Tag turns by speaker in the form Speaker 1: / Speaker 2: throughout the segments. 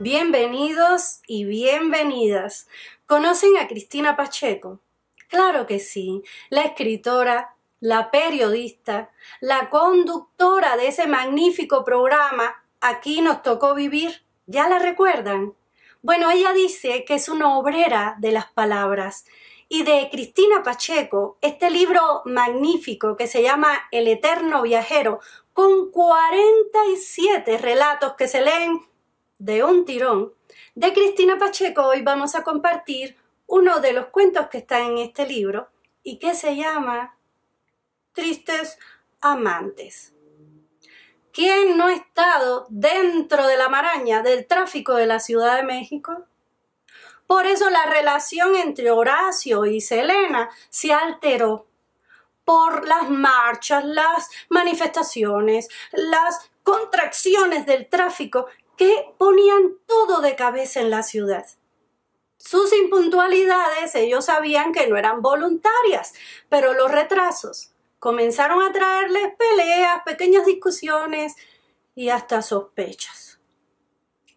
Speaker 1: Bienvenidos y bienvenidas. ¿Conocen a Cristina Pacheco? Claro que sí, la escritora, la periodista, la conductora de ese magnífico programa Aquí nos tocó vivir. ¿Ya la recuerdan? Bueno, ella dice que es una obrera de las palabras. Y de Cristina Pacheco, este libro magnífico que se llama El Eterno Viajero, con 47 relatos que se leen de un tirón de Cristina Pacheco hoy vamos a compartir uno de los cuentos que está en este libro y que se llama Tristes Amantes. ¿Quién no ha estado dentro de la maraña del tráfico de la Ciudad de México? Por eso la relación entre Horacio y Selena se alteró por las marchas, las manifestaciones, las contracciones del tráfico que ponían todo de cabeza en la ciudad. Sus impuntualidades ellos sabían que no eran voluntarias, pero los retrasos comenzaron a traerles peleas, pequeñas discusiones y hasta sospechas.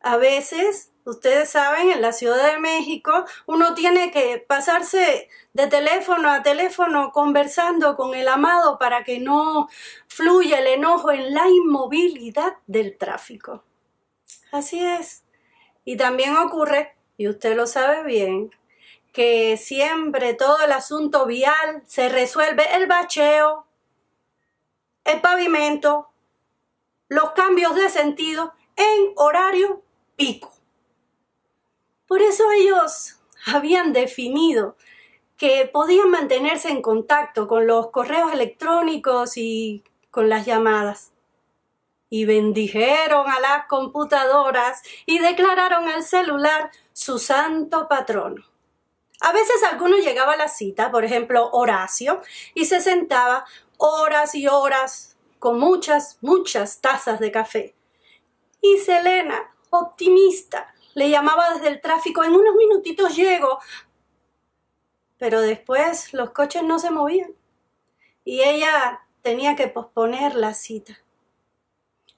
Speaker 1: A veces Ustedes saben, en la Ciudad de México uno tiene que pasarse de teléfono a teléfono conversando con el amado para que no fluya el enojo en la inmovilidad del tráfico. Así es. Y también ocurre, y usted lo sabe bien, que siempre todo el asunto vial se resuelve el bacheo, el pavimento, los cambios de sentido en horario pico. Por eso ellos habían definido que podían mantenerse en contacto con los correos electrónicos y con las llamadas y bendijeron a las computadoras y declararon al celular su santo patrono. A veces alguno llegaba a la cita, por ejemplo Horacio, y se sentaba horas y horas con muchas, muchas tazas de café. Y Selena, optimista, le llamaba desde el tráfico, en unos minutitos llego. Pero después los coches no se movían y ella tenía que posponer la cita.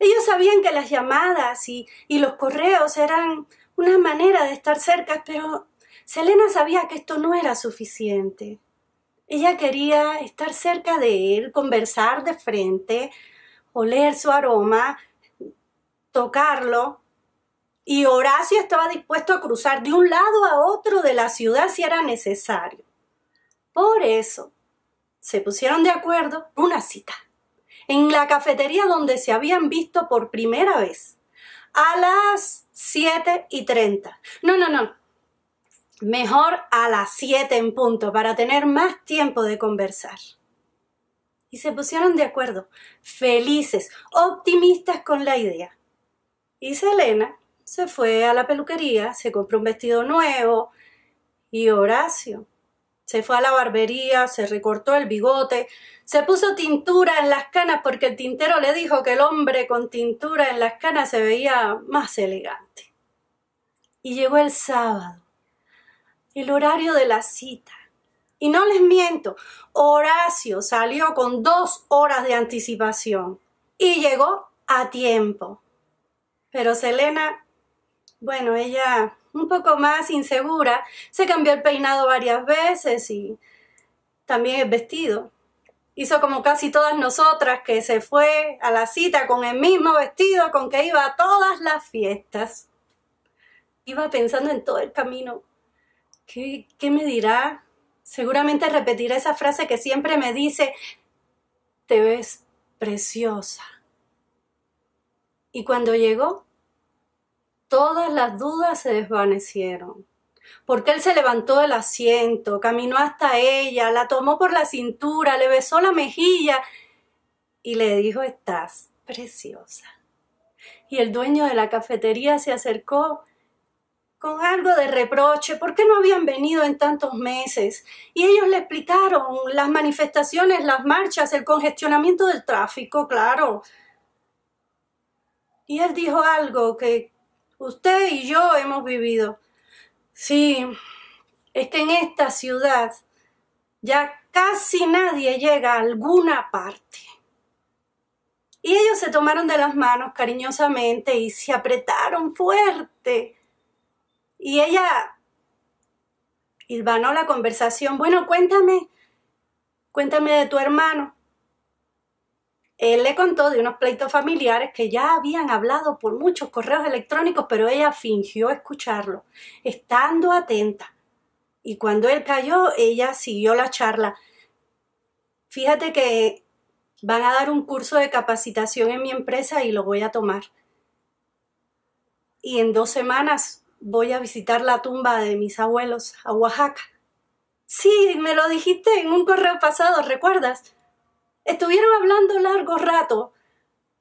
Speaker 1: Ellos sabían que las llamadas y, los correos eran una manera de estar cerca, pero Selena sabía que esto no era suficiente. Ella quería estar cerca de él, conversar de frente, oler su aroma, tocarlo. Y Horacio estaba dispuesto a cruzar de un lado a otro de la ciudad si era necesario. Por eso, se pusieron de acuerdo una cita en la cafetería donde se habían visto por primera vez, a las 7 y 30. No, no, no. Mejor a las 7 en punto para tener más tiempo de conversar. Y se pusieron de acuerdo, felices, optimistas con la idea. Y Selena se fue a la peluquería, se compró un vestido nuevo y Horacio se fue a la barbería, se recortó el bigote, se puso tintura en las canas porque el tintero le dijo que el hombre con tintura en las canas se veía más elegante. Y llegó el sábado, el horario de la cita. Y no les miento, Horacio salió con dos horas de anticipación y llegó a tiempo. Pero Selena, bueno, ella un poco más insegura, se cambió el peinado varias veces y también el vestido. Hizo como casi todas nosotras que se fue a la cita con el mismo vestido con que iba a todas las fiestas. Iba pensando en todo el camino. ¿Qué, me dirá? Seguramente repetirá esa frase que siempre me dice, te ves preciosa. Y cuando llegó, Todas las dudas se desvanecieron, porque él se levantó del asiento, caminó hasta ella, la tomó por la cintura, le besó la mejilla y le dijo, estás preciosa. Y el dueño de la cafetería se acercó con algo de reproche, ¿por qué no habían venido en tantos meses? Y ellos le explicaron las manifestaciones, las marchas, el congestionamiento del tráfico, claro. Y él dijo algo que usted y yo hemos vivido. Sí, es que en esta ciudad ya casi nadie llega a alguna parte. Y ellos se tomaron de las manos cariñosamente y se apretaron fuerte. Y ella ilvanó la conversación. Bueno, cuéntame, cuéntame de tu hermano. Él le contó de unos pleitos familiares que ya habían hablado por muchos correos electrónicos, pero ella fingió escucharlo, estando atenta. Y cuando él cayó, ella siguió la charla. Fíjate que van a dar un curso de capacitación en mi empresa y lo voy a tomar. Y en dos semanas voy a visitar la tumba de mis abuelos a Oaxaca. Sí, me lo dijiste en un correo pasado, ¿recuerdas? Estuvieron hablando largo rato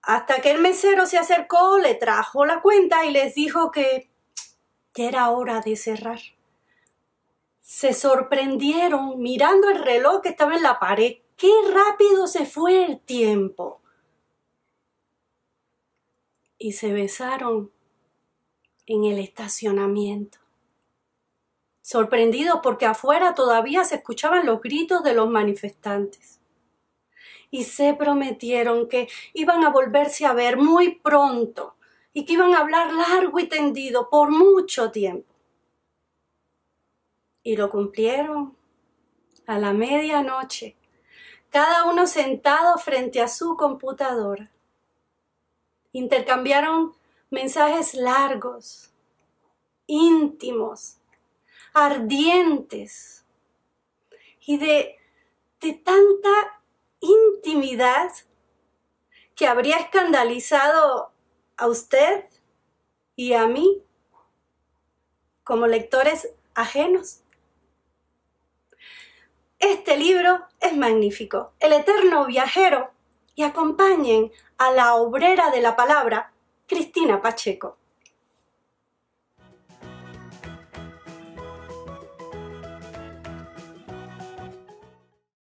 Speaker 1: hasta que el mesero se acercó, le trajo la cuenta y les dijo que era hora de cerrar. Se sorprendieron mirando el reloj que estaba en la pared. ¡Qué rápido se fue el tiempo! Y se besaron en el estacionamiento. Sorprendidos porque afuera todavía se escuchaban los gritos de los manifestantes y se prometieron que iban a volverse a ver muy pronto y que iban a hablar largo y tendido por mucho tiempo. Y lo cumplieron a la medianoche, cada uno sentado frente a su computadora. Intercambiaron mensajes largos, íntimos, ardientes y de, de tanta intimidad que habría escandalizado a usted y a mí como lectores ajenos. Este libro es magnífico, El Eterno Viajero, y acompañen a la obrera de la palabra, Cristina Pacheco.